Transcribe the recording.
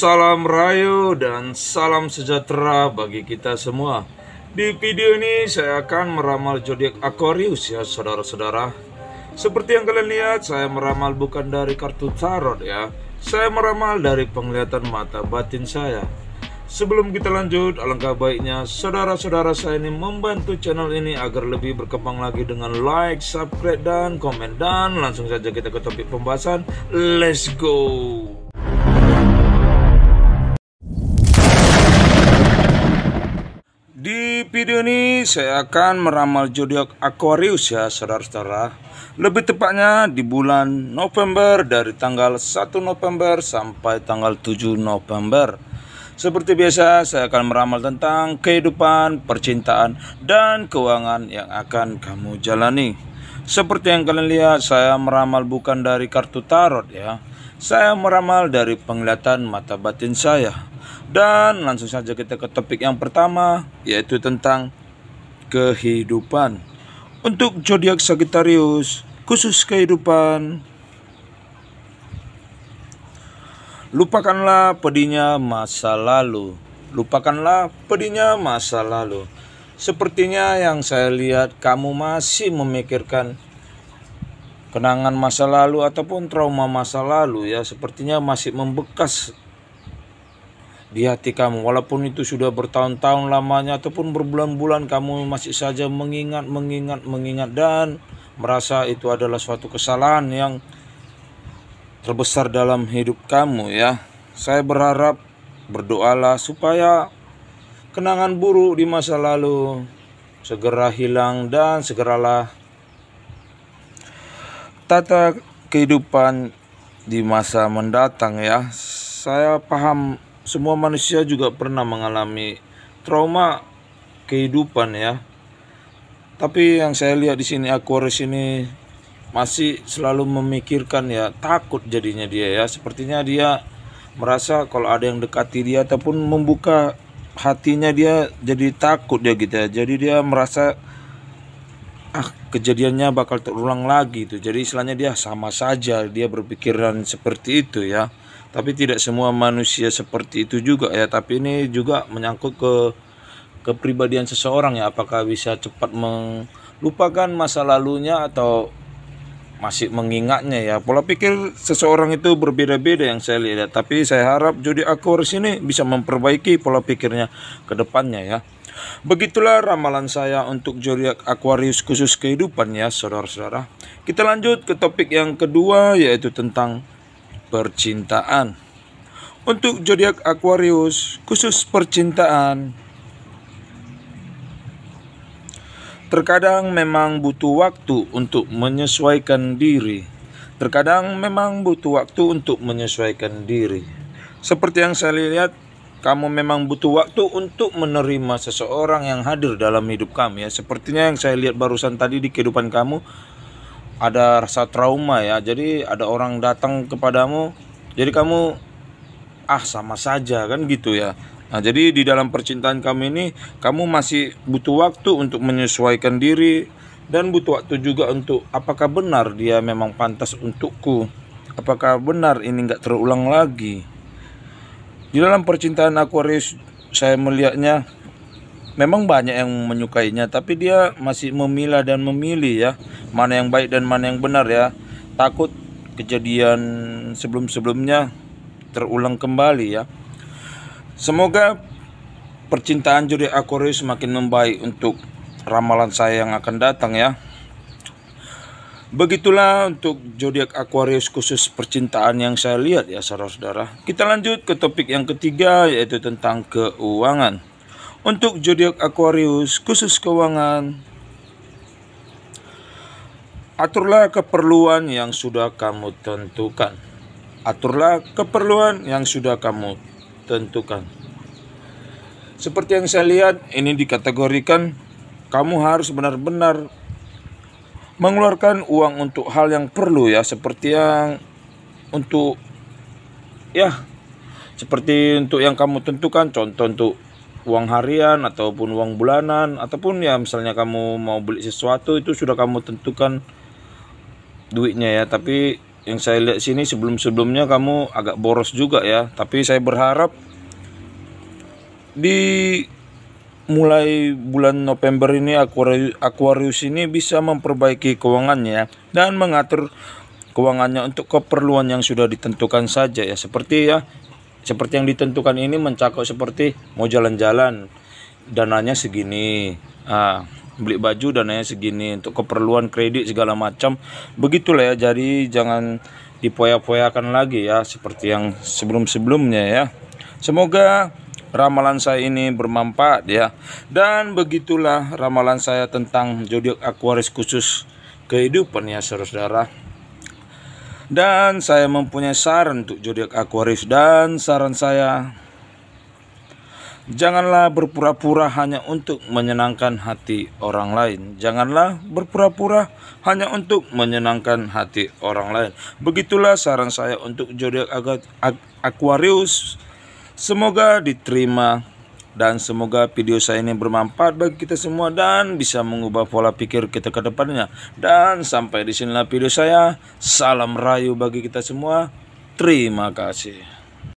Salam Rayu dan salam sejahtera bagi kita semua. Di video ini saya akan meramal zodiak Aquarius ya saudara-saudara. Seperti yang kalian lihat, saya meramal bukan dari kartu tarot ya. Saya meramal dari penglihatan mata batin saya. Sebelum kita lanjut, alangkah baiknya saudara-saudara saya ini membantu channel ini agar lebih berkembang lagi dengan like, subscribe, dan komen. Dan langsung saja kita ke topik pembahasan. Let's go! video ini saya akan meramal zodiak Aquarius ya saudara-saudara Lebih tepatnya di bulan November dari tanggal 1 November sampai tanggal 7 November Seperti biasa saya akan meramal tentang kehidupan, percintaan, dan keuangan yang akan kamu jalani Seperti yang kalian lihat saya meramal bukan dari kartu tarot ya Saya meramal dari penglihatan mata batin saya dan langsung saja kita ke topik yang pertama yaitu tentang kehidupan. Untuk zodiak Sagittarius, khusus kehidupan. Lupakanlah pedinya masa lalu. Lupakanlah pedinya masa lalu. Sepertinya yang saya lihat kamu masih memikirkan kenangan masa lalu ataupun trauma masa lalu ya, sepertinya masih membekas di hati kamu. Walaupun itu sudah bertahun-tahun lamanya ataupun berbulan-bulan kamu masih saja mengingat, mengingat, mengingat dan merasa itu adalah suatu kesalahan yang terbesar dalam hidup kamu ya. Saya berharap berdoalah supaya kenangan buruk di masa lalu segera hilang dan segeralah tata kehidupan di masa mendatang ya. Saya paham semua manusia juga pernah mengalami trauma kehidupan ya. Tapi yang saya lihat di sini Aquarius ini masih selalu memikirkan ya, takut jadinya dia ya. Sepertinya dia merasa kalau ada yang dekati dia ataupun membuka hatinya dia jadi takut dia ya, gitu ya. Jadi dia merasa ah kejadiannya bakal terulang lagi itu. Jadi istilahnya dia sama saja dia berpikiran seperti itu ya tapi tidak semua manusia seperti itu juga ya tapi ini juga menyangkut ke kepribadian seseorang ya apakah bisa cepat melupakan masa lalunya atau masih mengingatnya ya pola pikir seseorang itu berbeda-beda yang saya lihat tapi saya harap jodi Aquarius ini bisa memperbaiki pola pikirnya ke depannya ya Begitulah ramalan saya untuk zodiak Aquarius khusus kehidupan ya saudara-saudara. Kita lanjut ke topik yang kedua yaitu tentang percintaan. Untuk zodiak Aquarius, khusus percintaan, terkadang memang butuh waktu untuk menyesuaikan diri. Terkadang memang butuh waktu untuk menyesuaikan diri. Seperti yang saya lihat, kamu memang butuh waktu untuk menerima seseorang yang hadir dalam hidup kamu ya. Sepertinya yang saya lihat barusan tadi di kehidupan kamu, ada rasa trauma ya jadi ada orang datang kepadamu jadi kamu ah sama saja kan gitu ya Nah, jadi di dalam percintaan kamu ini, kamu masih butuh waktu untuk menyesuaikan diri dan butuh waktu juga untuk apakah benar dia memang pantas untukku? Apakah benar ini nggak terulang lagi? Di dalam percintaan Aquarius, saya melihatnya memang banyak yang menyukainya, tapi dia masih memilah dan memilih ya mana yang baik dan mana yang benar ya takut kejadian sebelum-sebelumnya terulang kembali ya semoga percintaan juri Aquarius semakin membaik untuk ramalan saya yang akan datang ya Begitulah untuk jodiak Aquarius khusus percintaan yang saya lihat ya saudara-saudara. Kita lanjut ke topik yang ketiga yaitu tentang keuangan. Untuk jodiak Aquarius khusus keuangan, Aturlah keperluan yang sudah kamu tentukan. Aturlah keperluan yang sudah kamu tentukan. Seperti yang saya lihat, ini dikategorikan kamu harus benar-benar mengeluarkan uang untuk hal yang perlu ya, seperti yang untuk ya seperti untuk yang kamu tentukan contoh untuk uang harian ataupun uang bulanan ataupun ya misalnya kamu mau beli sesuatu itu sudah kamu tentukan duitnya ya tapi yang saya lihat sini sebelum-sebelumnya kamu agak boros juga ya tapi saya berharap di mulai bulan November ini Aquarius, ini bisa memperbaiki keuangannya ya. dan mengatur keuangannya untuk keperluan yang sudah ditentukan saja ya seperti ya seperti yang ditentukan ini mencakup seperti mau jalan-jalan dananya segini ah beli baju dananya segini untuk keperluan kredit segala macam begitulah ya jadi jangan dipoya-poyakan lagi ya seperti yang sebelum-sebelumnya ya semoga ramalan saya ini bermanfaat ya dan begitulah ramalan saya tentang zodiak Aquarius khusus kehidupan ya saudara dan saya mempunyai saran untuk zodiak Aquarius dan saran saya Janganlah berpura-pura hanya untuk menyenangkan hati orang lain. Janganlah berpura-pura hanya untuk menyenangkan hati orang lain. Begitulah saran saya untuk Ag Aquarius. Semoga diterima dan semoga video saya ini bermanfaat bagi kita semua dan bisa mengubah pola pikir kita ke depannya. Dan sampai di sinilah video saya. Salam rayu bagi kita semua. Terima kasih.